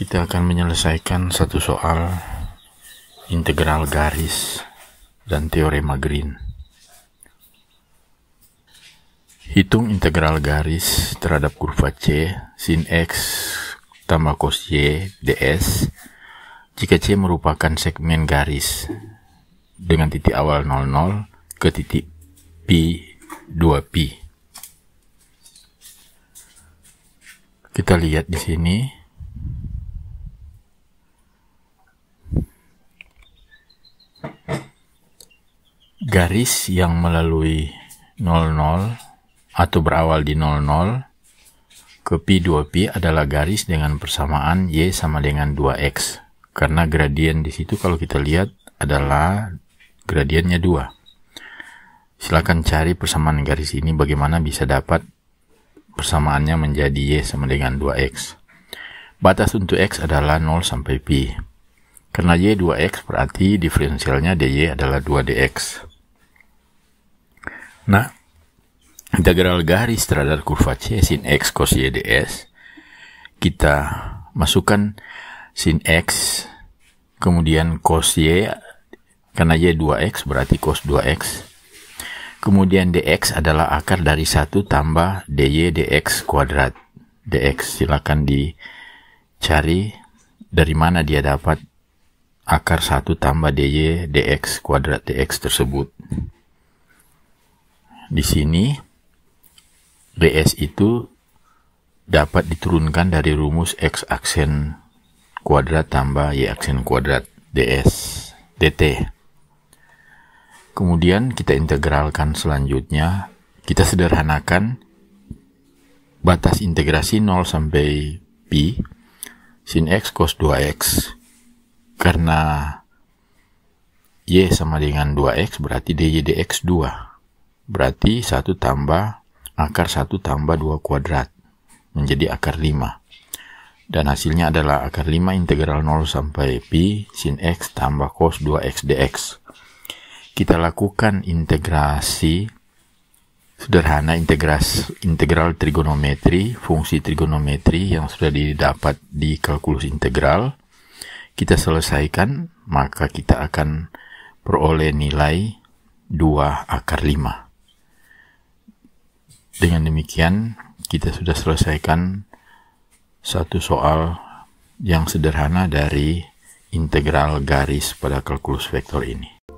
Kita akan menyelesaikan satu soal integral garis dan teorema Green. Hitung integral garis terhadap kurva C sin X tambah cos Y ds jika C merupakan segmen garis dengan titik awal 00 ke titik P 2P. Kita lihat di sini garis yang melalui 00 atau berawal di 00 ke P2P adalah garis dengan persamaan Y sama dengan 2X. Karena gradien di situ kalau kita lihat adalah gradiennya 2. Silakan cari persamaan garis ini bagaimana bisa dapat persamaannya menjadi Y sama dengan 2X. Batas untuk X adalah 0 sampai Pi. Karena Y 2X berarti diferensialnya dy adalah 2dx. Nah, integral garis terhadap kurva C sin X cos Y dS, kita masukkan sin X, kemudian cos Y, karena Y 2X berarti cos 2X, kemudian dx adalah akar dari 1 tambah dy dx kuadrat. dx silakan dicari dari mana dia dapat akar 1 tambah dy dx kuadrat dx tersebut di sini ds itu dapat diturunkan dari rumus x aksen kuadrat tambah y aksen kuadrat ds dt. Kemudian kita integralkan selanjutnya, kita sederhanakan batas integrasi 0 sampai pi sin x cos 2x karena y sama dengan 2x berarti dy dx 2 Berarti 1 tambah akar 1 tambah 2 kuadrat menjadi akar 5. Dan hasilnya adalah akar 5 integral 0 sampai pi sin x tambah cos 2x dx. Kita lakukan integrasi sederhana integras, integral trigonometri, fungsi trigonometri yang sudah didapat di kalkulus integral. Kita selesaikan, maka kita akan peroleh nilai 2 akar 5. Dengan demikian, kita sudah selesaikan satu soal yang sederhana dari integral garis pada kalkulus vektor ini.